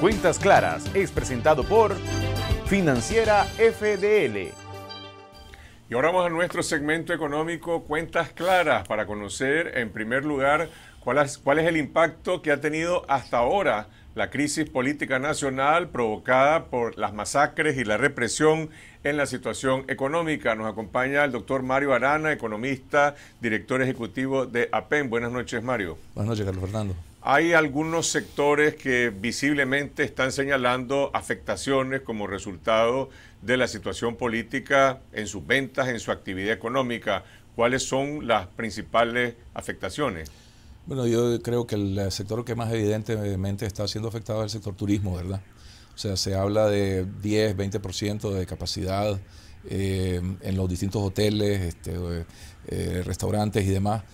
Cuentas Claras es presentado por Financiera FDL. Y ahora vamos a nuestro segmento económico Cuentas Claras para conocer en primer lugar cuál es, cuál es el impacto que ha tenido hasta ahora la crisis política nacional provocada por las masacres y la represión en la situación económica. Nos acompaña el doctor Mario Arana, economista, director ejecutivo de APEN. Buenas noches, Mario. Buenas noches, Carlos Fernando. Hay algunos sectores que visiblemente están señalando afectaciones como resultado de la situación política en sus ventas, en su actividad económica. ¿Cuáles son las principales afectaciones? Bueno, yo creo que el sector que más evidentemente está siendo afectado es el sector turismo, ¿verdad? O sea, se habla de 10, 20% de capacidad eh, en los distintos hoteles, este, eh, restaurantes y demás.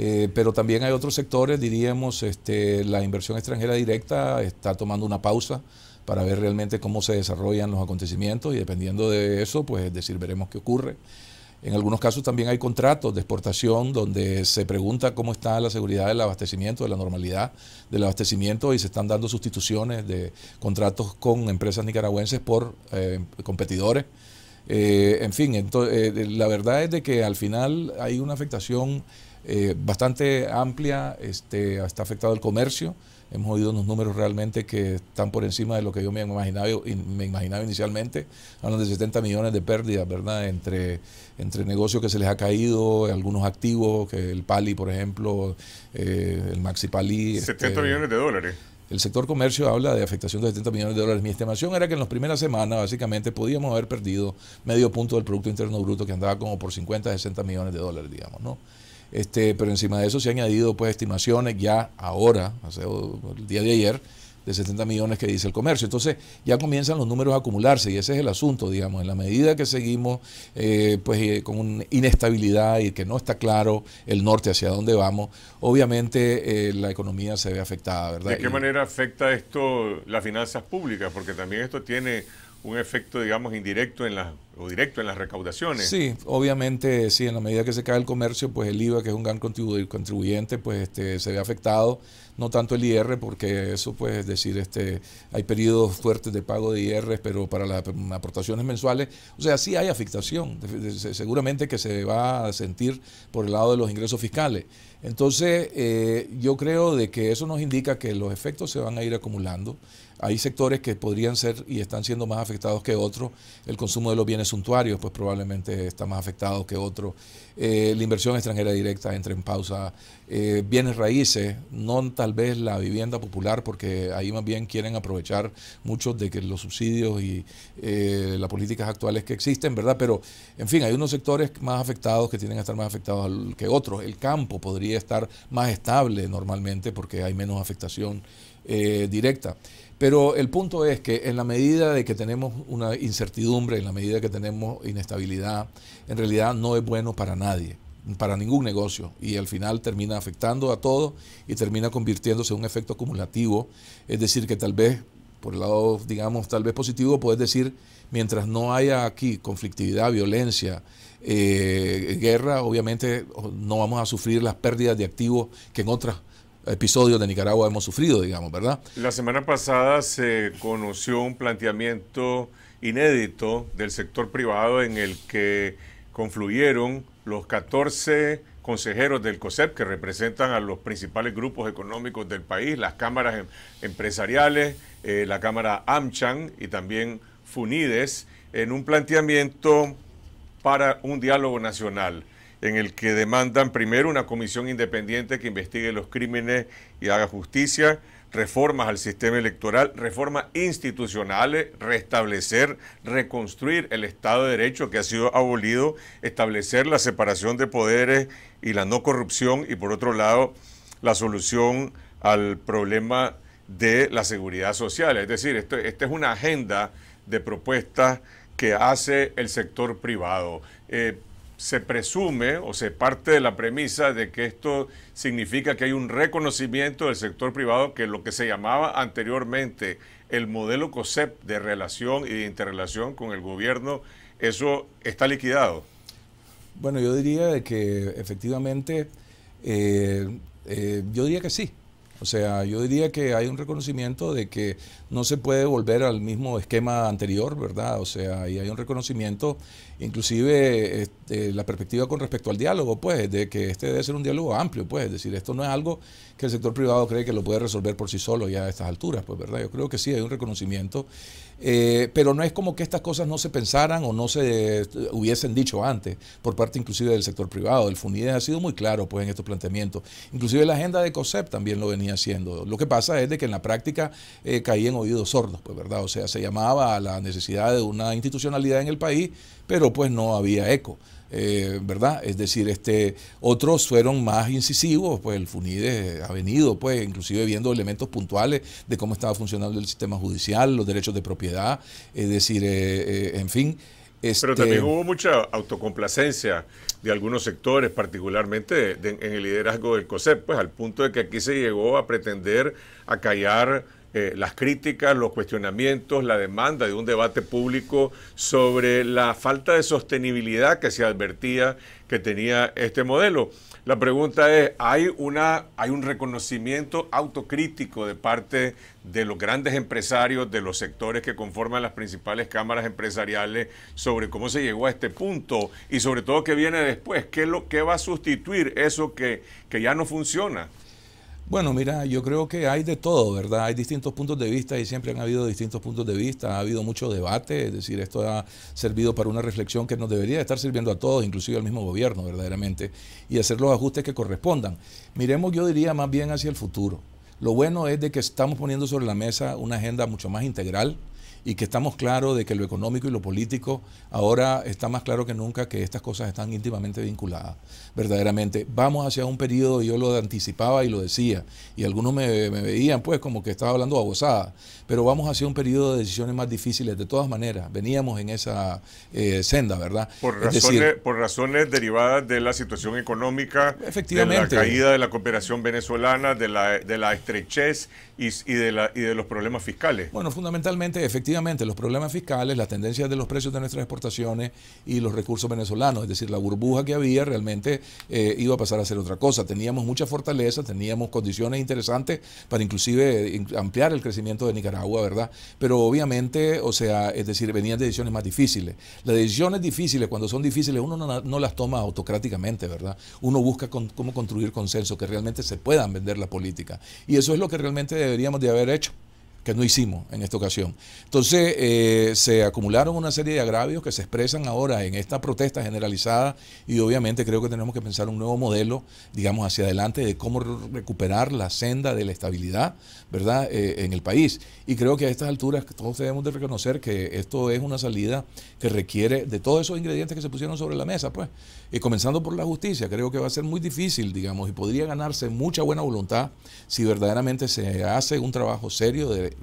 Eh, pero también hay otros sectores, diríamos, este, la inversión extranjera directa está tomando una pausa para ver realmente cómo se desarrollan los acontecimientos y dependiendo de eso, pues decir, veremos qué ocurre. En algunos casos también hay contratos de exportación donde se pregunta cómo está la seguridad del abastecimiento, de la normalidad del abastecimiento y se están dando sustituciones de contratos con empresas nicaragüenses por eh, competidores. Eh, en fin, entonces la verdad es de que al final hay una afectación eh, bastante amplia, este, está afectado el comercio. Hemos oído unos números realmente que están por encima de lo que yo me imaginaba, me imaginaba inicialmente. Hablan de 70 millones de pérdidas, ¿verdad? Entre, entre negocios que se les ha caído, algunos activos, que el Pali, por ejemplo, eh, el Maxi Pali. 70 este, millones de dólares. El sector comercio habla de afectación de 70 millones de dólares. Mi estimación era que en las primeras semanas, básicamente, podíamos haber perdido medio punto del Producto Interno Bruto, que andaba como por 50, 60 millones de dólares, digamos, ¿no? Este, pero encima de eso se han añadido pues estimaciones ya ahora, hace oh, el día de ayer, de 70 millones que dice el comercio. Entonces ya comienzan los números a acumularse y ese es el asunto, digamos, en la medida que seguimos eh, pues eh, con una inestabilidad y que no está claro el norte hacia dónde vamos, obviamente eh, la economía se ve afectada, ¿verdad? ¿De qué manera afecta esto las finanzas públicas? Porque también esto tiene un efecto, digamos, indirecto en las o directo en las recaudaciones. Sí, obviamente, sí, en la medida que se cae el comercio, pues el IVA, que es un gran contribuyente, pues este, se ve afectado, no tanto el IR, porque eso, pues, es decir, este, hay periodos fuertes de pago de IR, pero para las aportaciones mensuales, o sea, sí hay afectación, seguramente que se va a sentir por el lado de los ingresos fiscales. Entonces, eh, yo creo de que eso nos indica que los efectos se van a ir acumulando hay sectores que podrían ser y están siendo más afectados que otros. El consumo de los bienes suntuarios, pues probablemente está más afectado que otros eh, la inversión extranjera directa entra en pausa. Eh, bienes raíces, no tal vez la vivienda popular, porque ahí más bien quieren aprovechar muchos de que los subsidios y eh, las políticas actuales que existen, ¿verdad? Pero, en fin, hay unos sectores más afectados que tienen que estar más afectados que otros. El campo podría estar más estable normalmente porque hay menos afectación directa. Pero el punto es que en la medida de que tenemos una incertidumbre, en la medida que tenemos inestabilidad, en realidad no es bueno para nadie, para ningún negocio. Y al final termina afectando a todo y termina convirtiéndose en un efecto acumulativo. Es decir, que tal vez, por el lado, digamos, tal vez positivo, puedes decir, mientras no haya aquí conflictividad, violencia, eh, guerra, obviamente no vamos a sufrir las pérdidas de activos que en otras episodios de Nicaragua hemos sufrido, digamos, ¿verdad? La semana pasada se conoció un planteamiento inédito del sector privado en el que confluyeron los 14 consejeros del COSEP que representan a los principales grupos económicos del país, las cámaras em-, empresariales, eh, la cámara AMCHAN y también FUNIDES, en un planteamiento para un diálogo nacional en el que demandan primero una comisión independiente que investigue los crímenes y haga justicia, reformas al sistema electoral, reformas institucionales, restablecer, reconstruir el Estado de Derecho que ha sido abolido, establecer la separación de poderes y la no corrupción y por otro lado la solución al problema de la seguridad social. Es decir, esta es una agenda de propuestas que hace el sector privado. Eh, se presume o se parte de la premisa de que esto significa que hay un reconocimiento del sector privado que lo que se llamaba anteriormente el modelo COSEP de relación y de interrelación con el gobierno, eso está liquidado. Bueno, yo diría que efectivamente, eh, eh, yo diría que sí. O sea, yo diría que hay un reconocimiento de que no se puede volver al mismo esquema anterior, ¿verdad? O sea, ahí hay un reconocimiento, inclusive este, la perspectiva con respecto al diálogo, pues, de que este debe ser un diálogo amplio, pues, es decir, esto no es algo que el sector privado cree que lo puede resolver por sí solo ya a estas alturas, pues, ¿verdad? Yo creo que sí, hay un reconocimiento, eh, pero no es como que estas cosas no se pensaran o no se eh, hubiesen dicho antes, por parte inclusive del sector privado, el FUNIDES ha sido muy claro, pues, en estos planteamientos, inclusive la agenda de COSEP también lo venía haciendo, lo que pasa es de que en la práctica eh, caí en oídos sordos, pues verdad, o sea, se llamaba a la necesidad de una institucionalidad en el país, pero pues no había eco. Eh, ¿verdad? Es decir, este, otros fueron más incisivos, pues el FUNIDE ha venido, pues inclusive viendo elementos puntuales de cómo estaba funcionando el sistema judicial, los derechos de propiedad, es decir, eh, eh, en fin. Pero también este hubo mucha autocomplacencia de algunos sectores, particularmente en el liderazgo del COSEP, pues al punto de que aquí se llegó a pretender a acallar eh, las críticas, los cuestionamientos, la demanda de un debate público sobre la falta de sostenibilidad que se advertía que tenía este modelo. La pregunta es, ¿hay, una, ¿hay un reconocimiento autocrítico de parte de los grandes empresarios, de los sectores que conforman las principales cámaras empresariales sobre cómo se llegó a este punto y sobre todo qué viene después? ¿Qué, lo, qué va a sustituir eso que, que ya no funciona? Bueno, mira, yo creo que hay de todo, ¿verdad? Hay distintos puntos de vista y siempre han habido distintos puntos de vista, ha habido mucho debate, es decir, esto ha servido para una reflexión que nos debería estar sirviendo a todos, inclusive al mismo gobierno, verdaderamente, y hacer los ajustes que correspondan. Miremos, yo diría, más bien hacia el futuro. Lo bueno es de que estamos poniendo sobre la mesa una agenda mucho más integral, y que estamos claros de que lo económico y lo político ahora está más claro que nunca que estas cosas están íntimamente vinculadas, verdaderamente. Vamos hacia un periodo, yo lo anticipaba y lo decía, y algunos me, veían pues como que estaba hablando abosada, pero vamos hacia un periodo de decisiones más difíciles, de todas maneras, veníamos en esa eh, senda, ¿verdad? Por razones, por razones derivadas de la situación económica, de la caída de la cooperación venezolana, de la, estrechez de la, y de los problemas fiscales. Bueno, fundamentalmente, efectivamente, los problemas fiscales, las tendencias de los precios de nuestras exportaciones y los recursos venezolanos. Es decir, la burbuja que había realmente eh, iba a pasar a ser otra cosa. Teníamos mucha fortaleza, teníamos condiciones interesantes para inclusive eh, ampliar el crecimiento de Nicaragua, ¿verdad? Pero obviamente, o sea, es decir, venían decisiones más difíciles. Las decisiones difíciles, cuando son difíciles, uno no, las toma autocráticamente, ¿verdad? Uno busca cómo construir consenso, que realmente se puedan vender la política. Y eso es lo que realmente deberíamos de haber hecho que no hicimos en esta ocasión. Entonces, eh, se acumularon una serie de agravios que se expresan ahora en esta protesta generalizada y obviamente creo que tenemos que pensar un nuevo modelo, digamos, hacia adelante de cómo recuperar la senda de la estabilidad, ¿verdad?, eh, en el país. Y creo que a estas alturas todos debemos de reconocer que esto es una salida que requiere de todos esos ingredientes que se pusieron sobre la mesa, pues, y comenzando por la justicia, creo que va a ser muy difícil, digamos, y podría ganarse mucha buena voluntad si verdaderamente se hace un trabajo serio de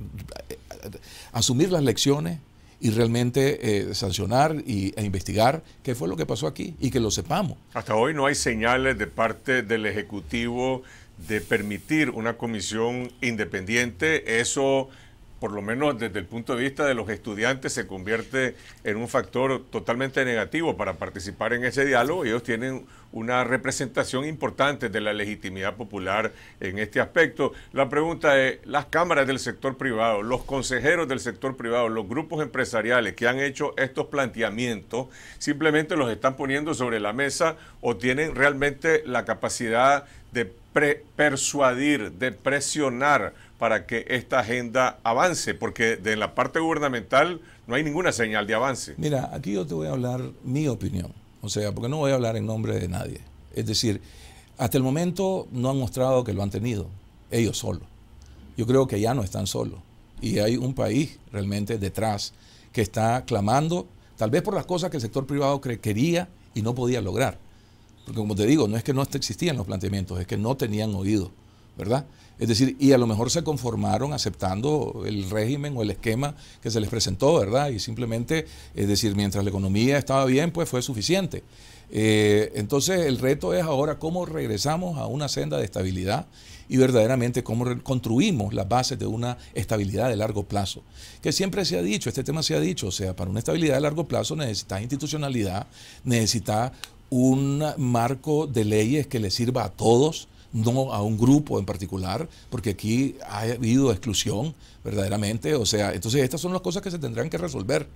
asumir las lecciones y realmente eh, sancionar y, e investigar qué fue lo que pasó aquí y que lo sepamos. Hasta hoy no hay señales de parte del Ejecutivo de permitir una comisión independiente. Eso por lo menos desde el punto de vista de los estudiantes, se convierte en un factor totalmente negativo para participar en ese diálogo. Ellos tienen una representación importante de la legitimidad popular en este aspecto. La pregunta es, las cámaras del sector privado, los consejeros del sector privado, los grupos empresariales que han hecho estos planteamientos, simplemente los están poniendo sobre la mesa o tienen realmente la capacidad de persuadir, de presionar para que esta agenda avance, porque de la parte gubernamental no hay ninguna señal de avance. Mira, aquí yo te voy a hablar mi opinión, o sea, porque no voy a hablar en nombre de nadie. Es decir, hasta el momento no han mostrado que lo han tenido, ellos solos. Yo creo que ya no están solos y hay un país realmente detrás que está clamando, tal vez por las cosas que el sector privado quería y no podía lograr. Porque como te digo, no es que no existían los planteamientos, es que no tenían oído. ¿verdad? Es decir, y a lo mejor se conformaron aceptando el régimen o el esquema que se les presentó, ¿verdad? Y simplemente, es decir, mientras la economía estaba bien, pues fue suficiente. Eh, entonces, el reto es ahora cómo regresamos a una senda de estabilidad y verdaderamente cómo construimos las bases de una estabilidad de largo plazo. Que siempre se ha dicho, este tema se ha dicho, o sea, para una estabilidad de largo plazo necesitas institucionalidad, necesita un marco de leyes que le sirva a todos, no a un grupo en particular, porque aquí ha habido exclusión verdaderamente. O sea, entonces estas son las cosas que se tendrán que resolver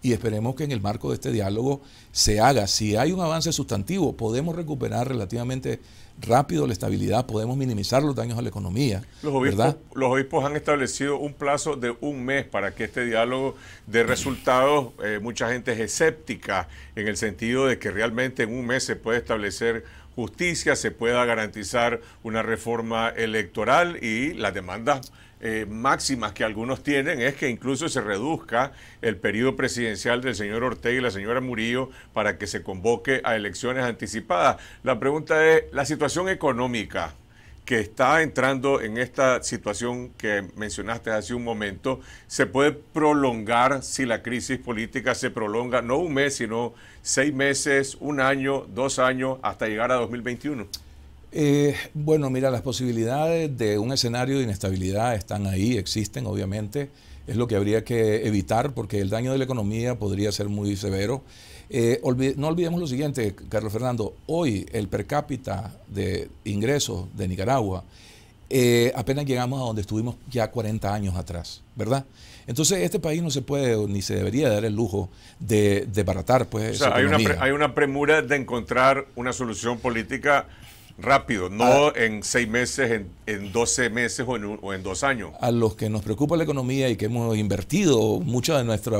y esperemos que en el marco de este diálogo se haga. Si hay un avance sustantivo, podemos recuperar relativamente rápido la estabilidad, podemos minimizar los daños a la economía. Los obispos, los obispos han establecido un plazo de un mes para que este diálogo dé resultados. Eh, mucha gente es escéptica en el sentido de que realmente en un mes se puede establecer justicia, se pueda garantizar una reforma electoral y las demandas eh, máximas que algunos tienen es que incluso se reduzca el periodo presidencial del señor Ortega y la señora Murillo para que se convoque a elecciones anticipadas. La pregunta es, la situación económica que está entrando en esta situación que mencionaste hace un momento se puede prolongar si la crisis política se prolonga no un mes, sino seis meses, un año, dos años, hasta llegar a 2021? Eh, bueno, mira, las posibilidades de un escenario de inestabilidad están ahí, existen obviamente, es lo que habría que evitar porque el daño de la economía podría ser muy severo. Eh, no olvidemos lo siguiente, Carlos Fernando, hoy el per cápita de ingresos de Nicaragua eh, apenas llegamos a donde estuvimos ya 40 años atrás, ¿verdad? Entonces este país no se puede ni se debería dar el lujo de desbaratar. Pues, o sea, hay, una hay una premura de encontrar una solución política rápido, no en seis meses, en, en 12 meses o en, o en, dos años. A los que nos preocupa la economía y que hemos invertido mucho de nuestra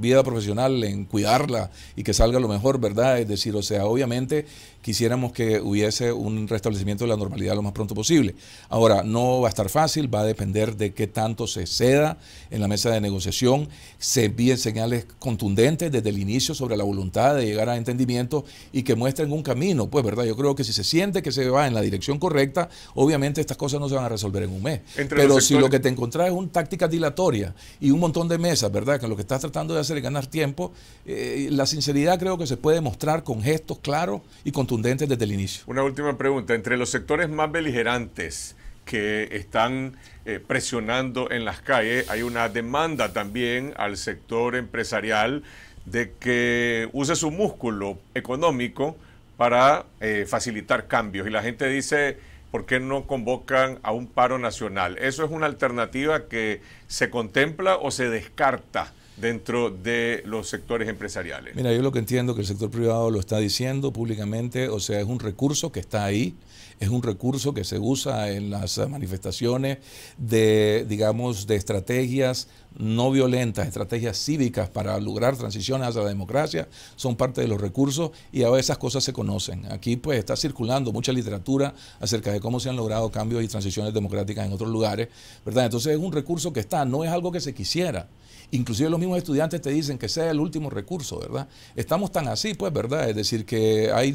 vida profesional en cuidarla y que salga lo mejor, ¿verdad? Es decir, o sea, obviamente quisiéramos que hubiese un restablecimiento de la normalidad lo más pronto posible. Ahora, no va a estar fácil, va a depender de qué tanto se ceda en la mesa de negociación, se envíen señales contundentes desde el inicio sobre la voluntad de llegar a entendimiento y que muestren un camino, pues, ¿verdad? Yo creo que si se siente que se va en la dirección correcta, obviamente estas cosas no se van a resolver en un mes. Pero si lo que te encontrás es una táctica dilatoria y un montón de mesas, ¿verdad? Que lo que estás tratando de hacer es ganar tiempo, eh, la sinceridad creo que se puede mostrar con gestos claros y con desde Una última pregunta. Entre los sectores más beligerantes que están eh, presionando en las calles, hay una demanda también al sector empresarial de que use su músculo económico para eh, facilitar cambios. Y la gente dice, ¿por qué no convocan a un paro nacional? ¿Eso es una alternativa que se contempla o se descarta dentro de los sectores empresariales. Mira, yo lo que entiendo que el sector privado lo está diciendo públicamente, o sea, es un recurso que está ahí, es un recurso que se usa en las manifestaciones de, digamos, de estrategias no violentas, estrategias cívicas para lograr transiciones hacia la democracia, son parte de los recursos y ahora esas cosas se conocen. Aquí pues está circulando mucha literatura acerca de cómo se han logrado cambios y transiciones democráticas en otros lugares, ¿verdad? Entonces es un recurso que está, no es algo que se quisiera. Inclusive los mismos estudiantes te dicen que sea el último recurso, ¿verdad? Estamos tan así, pues, ¿verdad? Es decir, que hay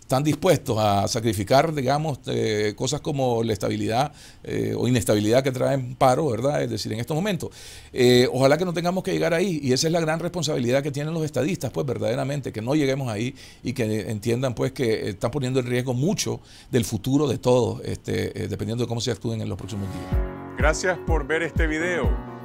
están dispuestos a sacrificar, digamos, eh, cosas como la estabilidad eh, o inestabilidad que traen paro, ¿verdad? Es decir, en estos momentos. Eh, ojalá que no tengamos que llegar ahí, y esa es la gran responsabilidad que tienen los estadistas, pues verdaderamente, que no lleguemos ahí y que entiendan, pues, que están poniendo en riesgo mucho del futuro de todos, este, dependiendo de cómo se actúen en los próximos días. Gracias por ver este video.